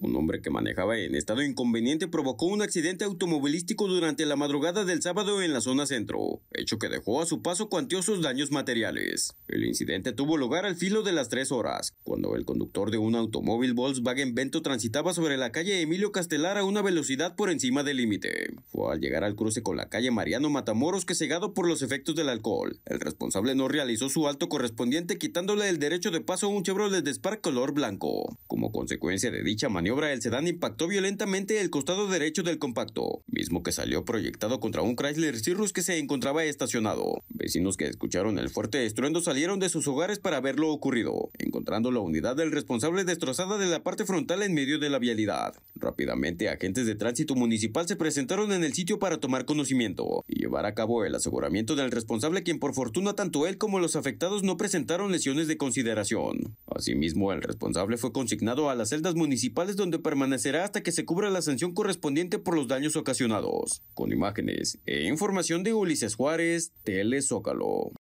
Un hombre que manejaba en estado inconveniente provocó un accidente automovilístico durante la madrugada del sábado en la zona centro, hecho que dejó a su paso cuantiosos daños materiales. El incidente tuvo lugar al filo de las tres horas, cuando el conductor de un automóvil Volkswagen Vento transitaba sobre la calle Emilio Castelar a una velocidad por encima del límite. Fue al llegar al cruce con la calle Mariano Matamoros que cegado por los efectos del alcohol, el responsable no realizó su alto correspondiente quitándole el derecho de paso a un Chevrolet de Spark color blanco. Como consecuencia de dicha maniobra, el sedán impactó violentamente el costado derecho del compacto, mismo que salió proyectado contra un Chrysler Cirrus que se encontraba estacionado. Vecinos que escucharon el fuerte estruendo salieron de sus hogares para ver lo ocurrido, encontrando la unidad del responsable destrozada de la parte frontal en medio de la vialidad. Rápidamente, agentes de tránsito municipal se presentaron en el sitio para tomar conocimiento y llevar a cabo el aseguramiento del responsable, quien por fortuna tanto él como los afectados no presentaron lesiones de consideración. Asimismo, el responsable fue consignado a las celdas municipales donde permanecerá hasta que se cubra la sanción correspondiente por los daños ocasionados. Con imágenes e información de Ulises Juárez, zócalo